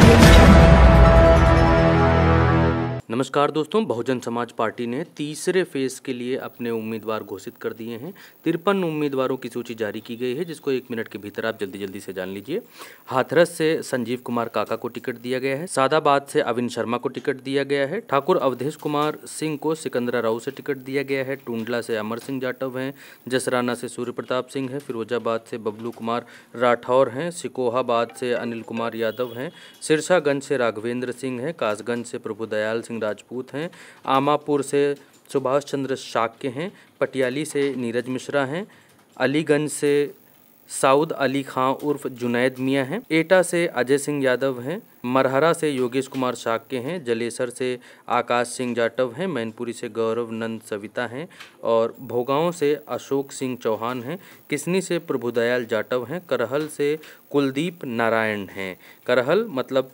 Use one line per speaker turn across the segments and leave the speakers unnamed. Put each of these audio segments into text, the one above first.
you. नमस्कार दोस्तों बहुजन समाज पार्टी ने तीसरे फेज के लिए अपने उम्मीदवार घोषित कर दिए हैं तिरपन उम्मीदवारों की सूची जारी की गई है जिसको एक मिनट के भीतर आप जल्दी जल्दी से जान लीजिए हाथरस से संजीव कुमार काका को टिकट दिया गया है सादाबाद से अविन शर्मा को टिकट दिया गया है ठाकुर अवधेश कुमार सिंह को सिकंदरा राव से टिकट दिया गया है टूडला से अमर सिंह जाटव हैं जसराना से सूर्य प्रताप सिंह हैं फिरोजाबाद से बबलू कुमार राठौर हैं सिकोहाबाद से अनिल कुमार यादव हैं सिरसागंज से राघवेंद्र सिंह हैं कासगंज से प्रभु दयाल सिंह राजपूत हैं आमापुर से सुभाष चंद्र शाक्य हैं पटियाली से नीरज मिश्रा हैं अलीगंज से साउद अली खां उर्फ जुनैद मियाँ हैं एटा से अजय सिंह यादव हैं मरहरा से योगेश कुमार शाक्य हैं जलेसर से आकाश सिंह जाटव हैं मैनपुरी से गौरव नंद सविता हैं और भोगांव से अशोक सिंह चौहान हैं किसनी से प्रभुदयाल जाटव हैं करहल से कुलदीप नारायण हैं करहल मतलब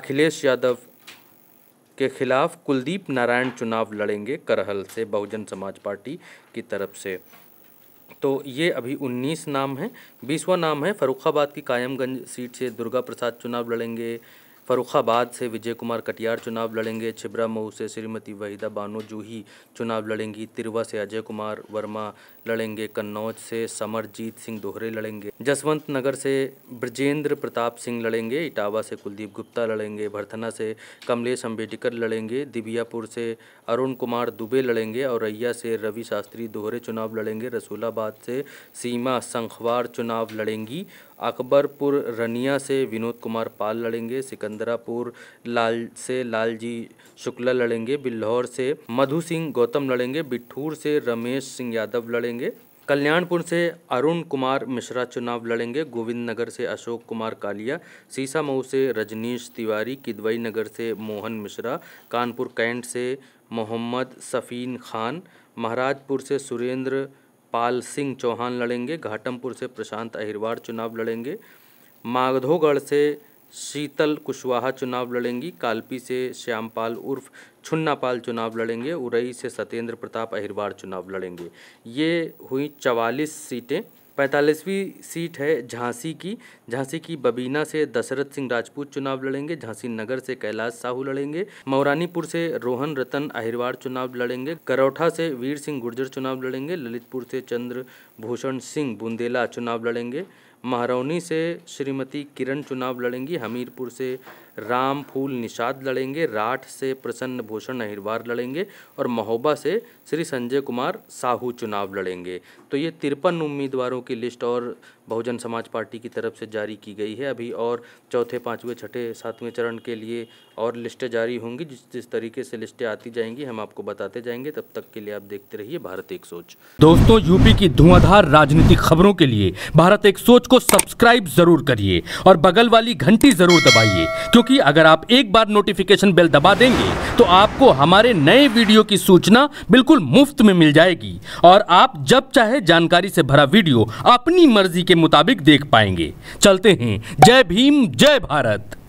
अखिलेश यादव के खिलाफ कुलदीप नारायण चुनाव लड़ेंगे करहल से बहुजन समाज पार्टी की तरफ से तो ये अभी 19 नाम हैं बीसवा नाम है फरुखाबाद की कायमगंज सीट से दुर्गा प्रसाद चुनाव लड़ेंगे फरुखाबाद से विजय कुमार कटियार चुनाव लड़ेंगे छिबरा मऊ से श्रीमती वहीदा बानो जूही चुनाव लड़ेंगी तिरवा से अजय कुमार वर्मा लड़ेंगे कन्नौज से समरजीत सिंह दोहरे लड़ेंगे जसवंत नगर से ब्रजेंद्र प्रताप सिंह लड़ेंगे इटावा से कुलदीप गुप्ता लड़ेंगे भरथना से कमलेश अम्बेडकर लड़ेंगे दिबियापुर से अरुण कुमार दुबे लड़ेंगे और रैया से रवि शास्त्री दोहरे चुनाव लड़ेंगे रसूलाबाद से सीमा संखवार चुनाव लड़ेंगी अकबरपुर रनिया से विनोद कुमार पाल लड़ेंगे सिकंदरापुर लाल से लालजी शुक्ला लड़ेंगे बिल्हौर से मधु सिंह गौतम लड़ेंगे बिठूर से रमेश सिंह यादव लड़ेंगे कल्याणपुर से अरुण कुमार मिश्रा चुनाव लड़ेंगे गोविंद नगर से अशोक कुमार कालिया सीसा मऊ से रजनीश तिवारी किदवई नगर से मोहन मिश्रा कानपुर कैंट से मोहम्मद सफ़ीन खान महाराजपुर से सुरेंद्र पाल सिंह चौहान लड़ेंगे घाटमपुर से प्रशांत अहिरवार चुनाव लड़ेंगे माधोगढ़ से शीतल कुशवाहा चुनाव लड़ेंगी कालपी से श्यामपाल उर्फ छुन्नापाल चुनाव लड़ेंगे उरई से सत्येंद्र प्रताप अहिरवार चुनाव लड़ेंगे ये हुई चवालीस सीटें पैंतालीसवीं सीट है झांसी की झांसी की बबीना से दशरथ सिंह राजपूत चुनाव लड़ेंगे झांसी नगर से कैलाश साहू लड़ेंगे मौरानीपुर से रोहन रतन अहिरवार चुनाव लड़ेंगे करौठा से वीर सिंह गुर्जर चुनाव लड़ेंगे ललितपुर से चंद्र भूषण सिंह बुंदेला चुनाव लड़ेंगे महरौनी से श्रीमती किरण चुनाव लड़ेंगी हमीरपुर से राम फूल निषाद लड़ेंगे राठ से प्रसन्न भूषण अहिरवार लड़ेंगे और महोबा से श्री संजय कुमार साहू चुनाव लड़ेंगे तो ये तिरपन उम्मीदवारों की लिस्ट और बहुजन समाज पार्टी की तरफ से जारी की गई है अभी और चौथे पाँचवें छठे सातवें चरण के लिए और लिस्टें जारी होंगी जिस जिस तरीके से लिस्टें आती जाएंगी हम आपको बताते जाएंगे तब तक के लिए आप देखते रहिए भारत एक सोच दोस्तों यूपी की धुआंधार राजनीतिक
खबरों के लिए भारत एक सोच को को सब्सक्राइब जरूर करिए और बगल वाली घंटी जरूर दबाइए क्योंकि अगर आप एक बार नोटिफिकेशन बेल दबा देंगे तो आपको हमारे नए वीडियो की सूचना बिल्कुल मुफ्त में मिल जाएगी और आप जब चाहे जानकारी से भरा वीडियो अपनी मर्जी के मुताबिक देख पाएंगे चलते हैं जय भीम जय भारत